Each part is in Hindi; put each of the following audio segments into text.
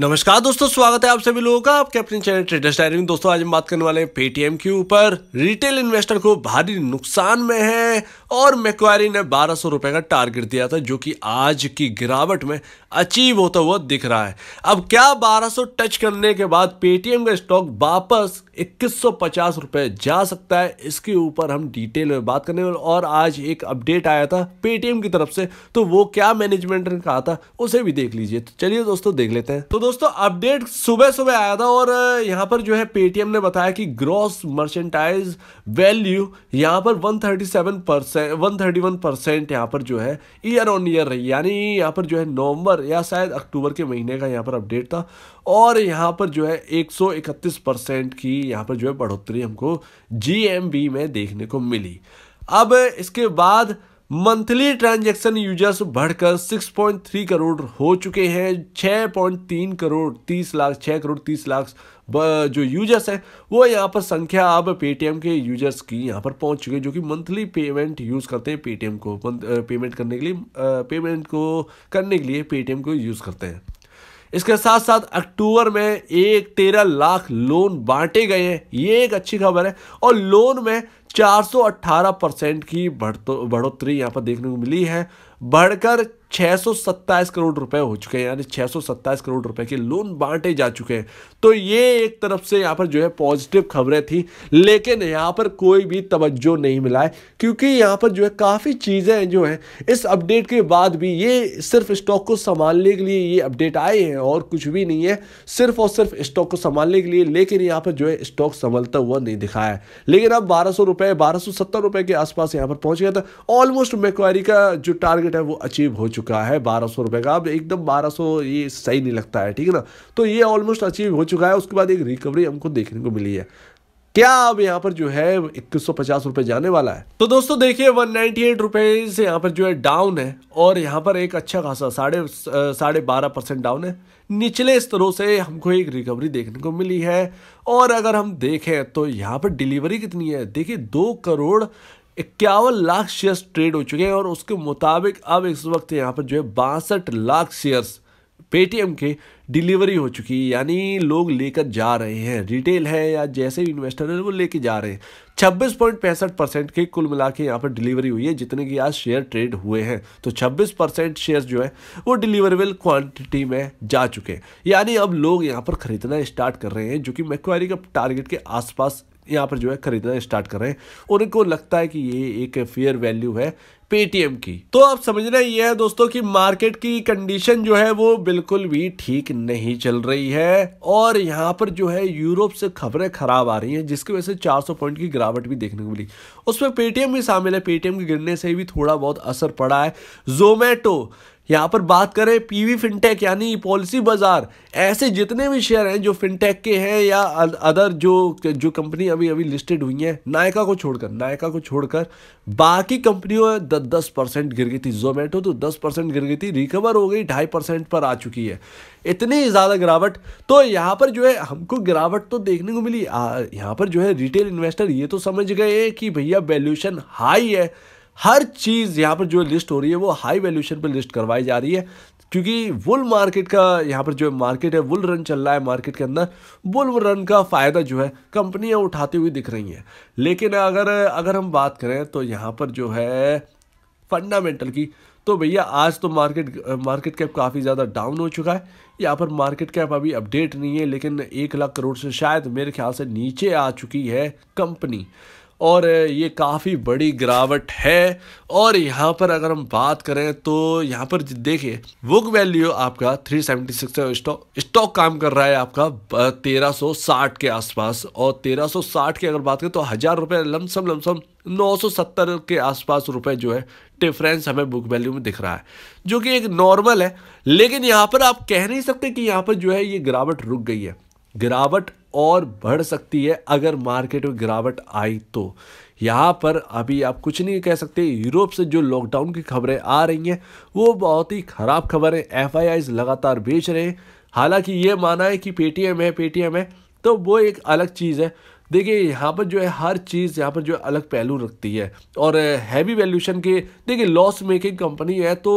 नमस्कार दोस्तों स्वागत है आप सभी लोगों का आपके अपने चैनल ट्रेडर्स डायरी में दोस्तों आज हम बात करने वाले हैं पेटीएम के ऊपर रिटेल इन्वेस्टर को भारी नुकसान में है और मैक्वारी ने बारह सौ रुपए का टारगेट दिया था जो कि आज की गिरावट में अचीव होता हुआ दिख रहा है अब क्या 1200 टच करने के बाद पेटीएम का स्टॉक वापस इक्कीस रुपए जा सकता है इसके ऊपर हम डिटेल में बात करने वाले और आज एक अपडेट आया था पेटीएम की तरफ से तो वो क्या मैनेजमेंट ने कहा था उसे भी देख लीजिए तो चलिए दोस्तों देख लेते हैं तो दोस्तों अपडेट सुबह सुबह आया था और यहाँ पर जो है पेटीएम ने बताया कि ग्रॉस मर्चेंटाइज वैल्यू यहाँ पर सेवन परसेंट वन परसेंट यहाँ पर जो है ईयर ऑन ईयर रही यानी यहाँ पर जो है नवंबर या शायद अक्टूबर के महीने का यहाँ पर अपडेट था और यहाँ पर जो है एक परसेंट की यहाँ पर जो है बढ़ोतरी हमको जी में देखने को मिली अब इसके बाद मंथली ट्रांजैक्शन यूजर्स बढ़कर 6.3 करोड़ हो चुके हैं 6.3 करोड़ 30 लाख 6 करोड़ 30 लाख जो यूजर्स हैं वो यहाँ पर संख्या अब पेटीएम के यूजर्स की यहाँ पर पहुँच चुके हैं जो कि मंथली पेमेंट यूज़ करते हैं पेटीएम को पेमेंट करने के लिए पेमेंट को करने के लिए पेटीएम को यूज़ करते हैं इसके साथ साथ अक्टूबर में एक तेरह लाख लोन बांटे गए हैं ये एक अच्छी खबर है और लोन में 418 परसेंट की बढ़ोतरी यहाँ पर देखने को मिली है बढ़कर 627 करोड़ रुपए हो चुके हैं यानी 627 करोड़ रुपए के लोन बांटे जा चुके हैं तो ये एक तरफ से यहाँ पर जो है पॉजिटिव खबरें थी लेकिन यहाँ पर कोई भी तवज्जो नहीं मिला है क्योंकि यहाँ पर जो है काफ़ी चीज़ें जो हैं इस अपडेट के बाद भी ये सिर्फ स्टॉक को संभालने के लिए ये अपडेट आए हैं और कुछ भी नहीं है सिर्फ और सिर्फ स्टॉक को संभालने के लिए लेकिन यहाँ पर जो है स्टॉक संभलता हुआ नहीं दिखाया है लेकिन अब बारह सौ रुपए बारह सौ सत्तर रुपए के आसपास यहाँ पर पहुंच गया था ऑलमोस्ट मेक्वारी का जो टारगेट है वो अचीव हो चुका है बारह सौ रुपए का अब एकदम बारह सौ ये सही नहीं लगता है ठीक है ना तो ये ऑलमोस्ट अचीव हो चुका है उसके बाद एक रिकवरी हमको देखने को मिली है क्या अब यहाँ पर जो है इक्कीस सौ पचास रुपए जाने वाला है तो दोस्तों देखिए वन नाइनटी एट रुपये से यहाँ पर जो है डाउन है और यहाँ पर एक अच्छा खासा साढ़े साढ़े बारह परसेंट डाउन है निचले स्तरों से हमको एक रिकवरी देखने को मिली है और अगर हम देखें तो यहाँ पर डिलीवरी कितनी है देखिए दो करोड़ इक्यावन लाख शेयर्स ट्रेड हो चुके हैं और उसके मुताबिक अब इस वक्त यहाँ पर जो है बासठ लाख शेयर्स पेटीएम के डिलीवरी हो चुकी है यानी लोग लेकर जा रहे हैं रिटेल है या जैसे भी इन्वेस्टर है वो लेके जा रहे हैं छब्बीस पॉइंट पैंसठ परसेंट के कुल मिला के यहाँ पर डिलीवरी हुई है जितने की आज शेयर ट्रेड हुए हैं तो छब्बीस परसेंट शेयर जो है वो डिलीवरेबल क्वांटिटी में जा चुके हैं यानी अब लोग यहाँ पर खरीदना स्टार्ट कर रहे हैं जो कि मैक्वायरी का टारगेट के आसपास यहाँ पर जो है खरीदना स्टार्ट कर रहे हैं उनको लगता है कि ये एक फेयर वैल्यू है पेटीएम की तो आप समझना ये है दोस्तों कि मार्केट की कंडीशन जो है वो बिल्कुल भी ठीक नहीं चल रही है और यहाँ पर जो है यूरोप से खबरें खराब आ रही हैं जिसकी वजह से 400 पॉइंट की गिरावट भी देखने को मिली उसमें पेटीएम भी शामिल है पेटीएम के गिरने से भी थोड़ा बहुत असर पड़ा है जोमेटो यहाँ पर बात करें पीवी फिनटेक यानी पॉलिसी बाजार ऐसे जितने भी शेयर हैं जो फिनटेक के हैं या अदर जो जो कंपनी अभी अभी लिस्टेड हुई हैं नायका को छोड़कर नायका को छोड़कर बाकी कंपनियों दस दस परसेंट गिर गई थी जोमेटो तो दस परसेंट गिर गई थी रिकवर हो गई ढाई परसेंट पर आ चुकी है इतनी ज़्यादा गिरावट तो यहाँ पर जो है हमको गिरावट तो देखने को मिली यहाँ पर जो है रिटेल इन्वेस्टर ये तो समझ गए कि भैया वैल्यूशन हाई है हर चीज़ यहाँ पर जो लिस्ट हो रही है वो हाई वैल्यूशन पर लिस्ट करवाई जा रही है क्योंकि वुल मार्केट का यहाँ पर जो मार्केट है वुल रन चल रहा है मार्केट के अंदर वुल रन का फ़ायदा जो है कंपनियाँ उठाती हुई दिख रही हैं लेकिन अगर अगर हम बात करें तो यहाँ पर जो है फंडामेंटल की तो भैया आज तो मार्केट मार्केट कैप काफ़ी ज़्यादा डाउन हो चुका है यहाँ पर मार्केट कैप अभी अपडेट नहीं है लेकिन एक लाख करोड़ से शायद मेरे ख्याल से नीचे आ चुकी है कंपनी और ये काफ़ी बड़ी गिरावट है और यहाँ पर अगर हम बात करें तो यहाँ पर देखिए बुक वैल्यू आपका 376 सेवेंटी सिक्स स्टॉक काम कर रहा है आपका 1360 के आसपास और 1360 की अगर बात करें तो हज़ार रुपये लमसम लमसम 970 के आसपास रुपए जो है डिफरेंस हमें बुक वैल्यू में दिख रहा है जो कि एक नॉर्मल है लेकिन यहाँ पर आप कह नहीं सकते कि यहाँ पर जो है ये गिरावट रुक गई है गिरावट और बढ़ सकती है अगर मार्केट में गिरावट आई तो यहाँ पर अभी आप कुछ नहीं कह सकते यूरोप से जो लॉकडाउन की खबरें आ रही हैं वो बहुत ही ख़राब खबरें एफ लगातार बेच रहे हैं हालांकि ये माना है कि पेटीएम है पेटीएम है तो वो एक अलग चीज़ है देखिए यहाँ पर जो है हर चीज़ यहाँ पर जो है अलग पहलू रखती है और हैवी वैल्यूशन के देखिए लॉस मेकिंग कंपनी है तो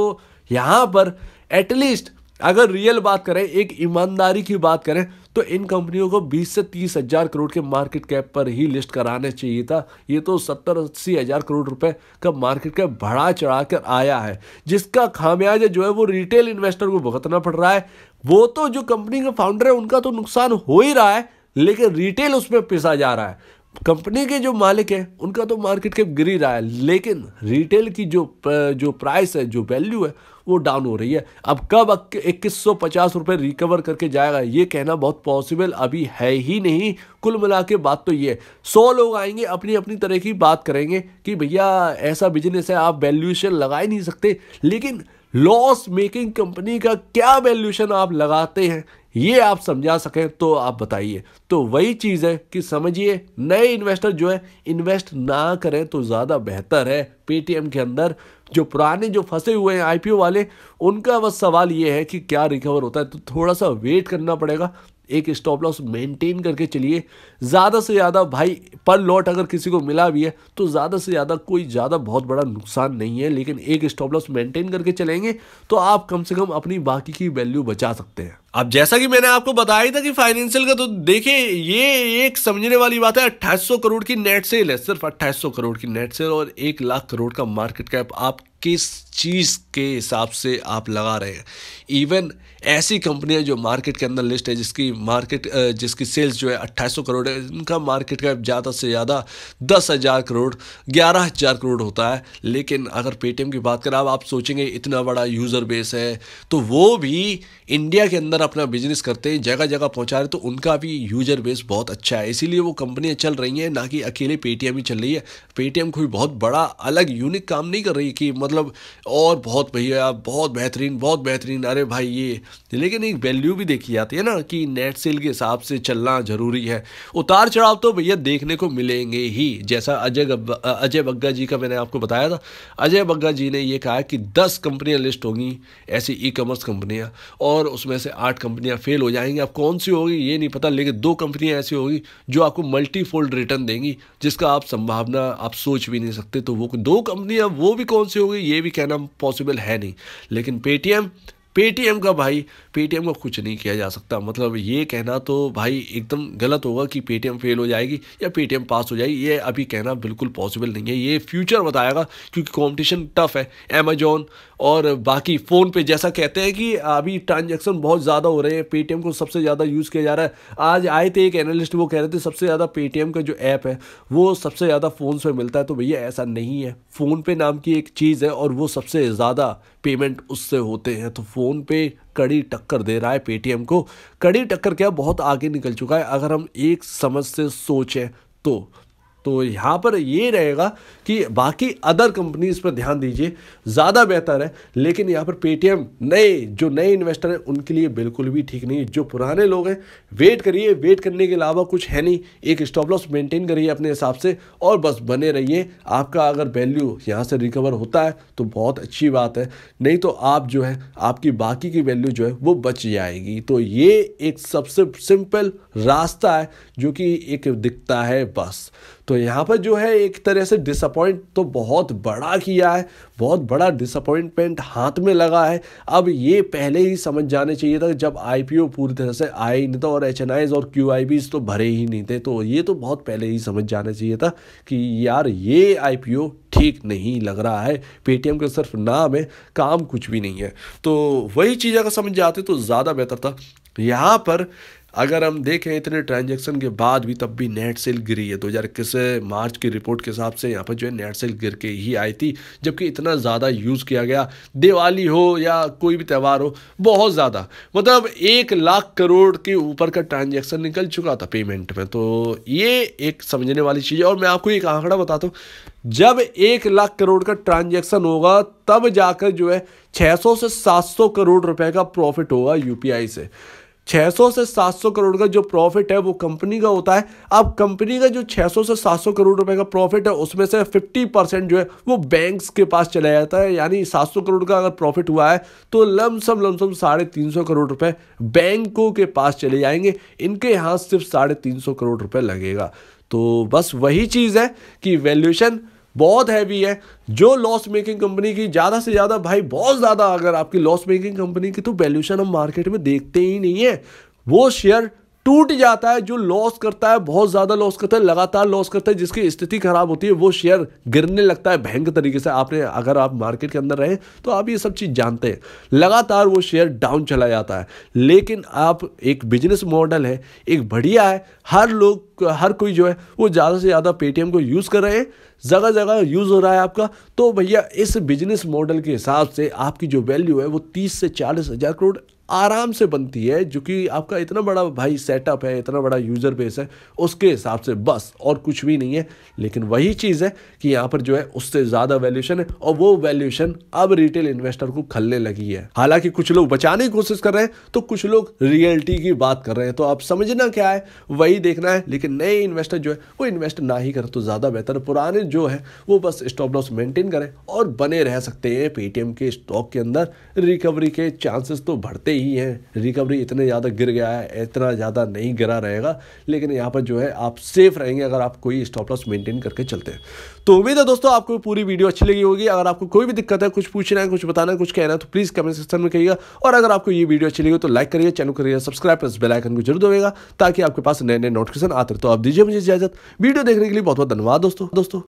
यहाँ पर एटलीस्ट अगर रियल बात करें एक ईमानदारी की बात करें तो इन कंपनियों को 20 से तीस हजार करोड़ के मार्केट कैप पर ही लिस्ट कराने चाहिए था ये तो सत्तर अस्सी हजार करोड़ रुपए का मार्केट कैप बढ़ा चढ़ा कर आया है जिसका खामियाजा जो है वो रिटेल इन्वेस्टर को भुगतना पड़ रहा है वो तो जो कंपनी के फाउंडर है उनका तो नुकसान हो ही रहा है लेकिन रिटेल उसमें पिसा जा रहा है कंपनी के जो मालिक हैं उनका तो मार्केट कैप गिर ही रहा है लेकिन रिटेल की जो जो प्राइस है जो वैल्यू है वो डाउन हो रही है अब कब इक्कीस सौ पचास रुपये रिकवर करके जाएगा ये कहना बहुत पॉसिबल अभी है ही नहीं कुल मिला के बात तो ये सौ लोग आएंगे अपनी अपनी तरह की बात करेंगे कि भैया ऐसा बिजनेस है आप वैल्यूशन लगा ही नहीं सकते लेकिन लॉस मेकिंग कंपनी का क्या वैल्यूशन आप लगाते हैं ये आप समझा सकें तो आप बताइए तो वही चीज़ है कि समझिए नए इन्वेस्टर जो है इन्वेस्ट ना करें तो ज़्यादा बेहतर है पेटीएम के अंदर जो पुराने जो फंसे हुए हैं आईपीओ वाले उनका बस सवाल ये है कि क्या रिकवर होता है तो थोड़ा सा वेट करना पड़ेगा एक स्टॉप लॉस मेंटेन करके चलिए ज़्यादा से ज़्यादा भाई पर लॉट अगर किसी को मिला भी है तो ज़्यादा से ज़्यादा कोई ज़्यादा बहुत बड़ा नुकसान नहीं है लेकिन एक स्टॉप लॉस मेंटेन करके चलेंगे तो आप कम से कम अपनी बाकी की वैल्यू बचा सकते हैं अब जैसा कि मैंने आपको बताया था कि फाइनेंशियल का तो देखिए ये एक समझने वाली बात है अट्ठाईस करोड़ की नेट सेल है सिर्फ अट्ठाईस करोड़ की नेट सेल और एक लाख करोड़ का मार्केट कैप आप किस चीज़ के हिसाब से आप लगा रहे हैं इवन ऐसी कंपनियां जो मार्केट के अंदर लिस्ट है जिसकी मार्केट जिसकी सेल्स जो है 2800 करोड़ है इनका मार्केट कैप ज़्यादा से ज़्यादा दस हज़ार करोड़ ग्यारह हज़ार करोड़ होता है लेकिन अगर पेटीएम की बात करें अब आप सोचेंगे इतना बड़ा यूज़र बेस है तो वो भी इंडिया के अंदर अपना बिजनेस करते हैं जगह जगह पहुँचा रहे तो उनका भी यूज़र बेस बहुत अच्छा है इसीलिए वो कंपनियाँ चल रही हैं ना कि अकेले पेटीएम ही चल रही है पेटीएम कोई बहुत बड़ा अलग यूनिक काम नहीं कर रही कि मतलब मतलब और बहुत भैया बहुत बेहतरीन बहुत बेहतरीन अरे भाई ये लेकिन एक वैल्यू भी देखी जाती है ना कि नेट सेल के हिसाब से चलना ज़रूरी है उतार चढ़ाव तो भैया देखने को मिलेंगे ही जैसा अजय अजय बग्गा जी का मैंने आपको बताया था अजय बग्गा जी ने ये कहा कि दस कंपनियाँ लिस्ट होंगी ऐसी ई कॉमर्स कंपनियाँ और उसमें से आठ कंपनियाँ फेल हो जाएंगी अब कौन सी होगी ये नहीं पता लेकिन दो कंपनियाँ ऐसी होगी जो आपको मल्टीफोल्ड रिटर्न देंगी जिसका आप संभावना आप सोच भी नहीं सकते तो वो दो कंपनियाँ वो भी कौन सी होगी हुई ये भी कहना पॉसिबल है नहीं लेकिन पेटीएम पेटीएम का भाई पेटीएम का कुछ नहीं किया जा सकता मतलब ये कहना तो भाई एकदम गलत होगा कि पेटीएम फेल हो जाएगी या पेटीएम पास हो जाएगी ये अभी कहना बिल्कुल पॉसिबल नहीं है ये फ्यूचर बताएगा क्योंकि कंपटीशन टफ है अमेजोन और बाकी फ़ोन पे जैसा कहते हैं कि अभी ट्रांजेक्शन बहुत ज़्यादा हो रहे हैं पेटीएम को सबसे ज़्यादा यूज़ किया जा रहा है आज आए थे एक एनालिस्ट वो कह रहे थे सबसे ज़्यादा पेटीएम का जो ऐप है वो सबसे ज़्यादा फ़ोन पर मिलता है तो भैया ऐसा नहीं है फ़ोन पे नाम की एक चीज़ है और वो सबसे ज़्यादा पेमेंट उससे होते हैं तो फ़ोन फ़ोन पे कड़ी टक्कर दे रहा है पेटीएम को कड़ी टक्कर क्या बहुत आगे निकल चुका है अगर हम एक समझ से सोचें तो तो यहाँ पर ये रहेगा कि बाकी अदर कंपनीज पर ध्यान दीजिए ज़्यादा बेहतर है लेकिन यहाँ पर पेटीएम नए जो नए इन्वेस्टर हैं उनके लिए बिल्कुल भी ठीक नहीं है जो पुराने लोग हैं वेट करिए वेट करने के अलावा कुछ है नहीं एक स्टॉप लॉस मेंटेन करिए अपने हिसाब से और बस बने रहिए आपका अगर वैल्यू यहाँ से रिकवर होता है तो बहुत अच्छी बात है नहीं तो आप जो है आपकी बाकी की वैल्यू जो है वो बच जाएगी तो ये एक सबसे सिंपल रास्ता है जो कि एक दिखता है बस तो यहाँ पर जो है एक तरह से डिसअपॉइंट तो बहुत बड़ा किया है बहुत बड़ा डिसअपॉइंटमेंट हाथ में लगा है अब ये पहले ही समझ जाने चाहिए था जब आई पूरी तरह से आए ही नहीं था और एच और क्यू तो भरे ही नहीं थे तो ये तो बहुत पहले ही समझ जाना चाहिए था कि यार ये आई ठीक नहीं लग रहा है पेटीएम का सिर्फ नाम है काम कुछ भी नहीं है तो वही चीज़ अगर समझ जाते तो ज़्यादा बेहतर था यहाँ पर अगर हम देखें इतने ट्रांजैक्शन के बाद भी तब भी नेट सेल गिरी है दो हज़ार इक्कीस मार्च की रिपोर्ट के हिसाब से यहाँ पर जो है नेट सेल गिर के ही आई थी जबकि इतना ज़्यादा यूज़ किया गया दिवाली हो या कोई भी त्यौहार हो बहुत ज़्यादा मतलब एक लाख करोड़ के ऊपर का ट्रांजेक्शन निकल चुका था पेमेंट में तो ये एक समझने वाली चीज़ है और मैं आपको एक आंकड़ा बताता हूँ जब एक लाख करोड़ का ट्रांजेक्शन होगा तब जाकर जो है सौ से सौ करोड़ रुपये का प्रॉफिट होगा आई से 600 से 700 करोड़ का जो प्रॉफिट है वो कंपनी का होता है अब कंपनी का जो 600 से 700 करोड़ रुपए का प्रॉफिट है उसमें से 50 परसेंट जो है वो बैंक्स के पास चला जाता है यानी 700 करोड़ का अगर प्रॉफिट हुआ है तो लमसम लमसम साढ़े तीन करोड़ रुपए बैंकों के पास चले जाएंगे इनके यहाँ सिर्फ साढ़े तीन करोड़ रुपये लगेगा तो बस वही चीज़ है कि वैल्यूशन बहुत हैवी है जो लॉस मेकिंग कंपनी की ज़्यादा से ज़्यादा भाई बहुत ज़्यादा अगर आपकी लॉस मेकिंग कंपनी की तो वैल्यूशन हम मार्केट में देखते ही नहीं है वो शेयर टूट जाता है जो लॉस करता है बहुत ज़्यादा लॉस करता है लगातार लॉस करता है जिसकी स्थिति खराब होती है वो शेयर गिरने लगता है भयंकर तरीके से आपने अगर आप मार्केट के अंदर रहे तो आप ये सब चीज़ जानते हैं लगातार वो शेयर डाउन चला जाता है लेकिन आप एक बिजनेस मॉडल है एक बढ़िया है हर लोग हर कोई जो है वो ज़्यादा से ज़्यादा पेटीएम को यूज़ कर रहे हैं जगह जगह यूज़ हो रहा है आपका तो भैया इस बिजनेस मॉडल के हिसाब से आपकी जो वैल्यू है वो तीस से चालीस हज़ार करोड़ आराम से बनती है जो कि आपका इतना बड़ा भाई सेटअप है इतना बड़ा यूज़र बेस है उसके हिसाब से बस और कुछ भी नहीं है लेकिन वही चीज़ है कि यहाँ पर जो है उससे ज़्यादा वैल्यूशन है और वो वैल्यूशन अब रिटेल इन्वेस्टर को खलने लगी है हालांकि कुछ लोग बचाने की कोशिश कर रहे हैं तो कुछ लोग रियलिटी की बात कर रहे हैं तो आप समझना क्या है वही देखना है लेकिन नए इन्वेस्टर जो है वो इन्वेस्ट ना ही करें तो ज़्यादा बेहतर पुराने जो है वो बस स्टॉप लॉस मेंटेन करें और बने रह सकते हैं पेटीएम के स्टॉक के अंदर रिकवरी के चांसेस तो बढ़ते ही हैं रिकवरी इतने ज़्यादा गिर गया है इतना ज़्यादा नहीं गिरा रहेगा लेकिन यहाँ पर जो है आप सेफ रहेंगे अगर आप कोई स्टॉप लॉस मेंटेन करके चलते हैं तो उम्मीद है दोस्तों आपको पूरी वीडियो अच्छी लगी होगी अगर आपको कोई भी दिक्कत है कुछ पूछना है कुछ बताना है कुछ कहना है तो प्लीज़ कमेंट सेक्शन में कहिएगा और अगर आपको ये वीडियो अच्छी लगी तो लाइक करिए चैनल करिए सब्सक्राइब प्लस बेलाइकन को जरूर देगा ताकि आपके पास नए नए नोटिफिकेशन आते तो आप दीजिए मुझे इजाजत वीडियो देखने के लिए बहुत बहुत धन्यवाद दोस्तों दोस्तों